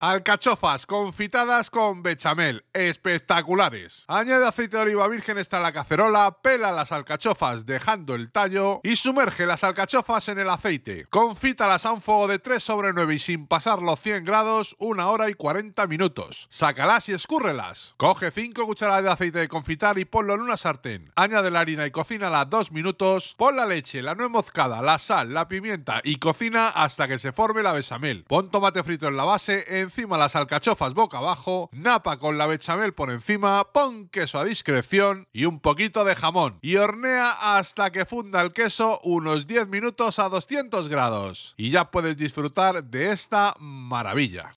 Alcachofas confitadas con bechamel, espectaculares. Añade aceite de oliva virgen hasta la cacerola, pela las alcachofas dejando el tallo y sumerge las alcachofas en el aceite. Confítalas a un fuego de 3 sobre 9 y sin pasar los 100 grados, 1 hora y 40 minutos. Sácalas y escúrrelas. Coge 5 cucharadas de aceite de confitar y ponlo en una sartén. Añade la harina y cocínala 2 minutos. Pon la leche, la nuez moscada, la sal, la pimienta y cocina hasta que se forme la bechamel. Pon tomate frito en la base en encima las alcachofas boca abajo, napa con la bechamel por encima, pon queso a discreción y un poquito de jamón. Y hornea hasta que funda el queso unos 10 minutos a 200 grados. Y ya puedes disfrutar de esta maravilla.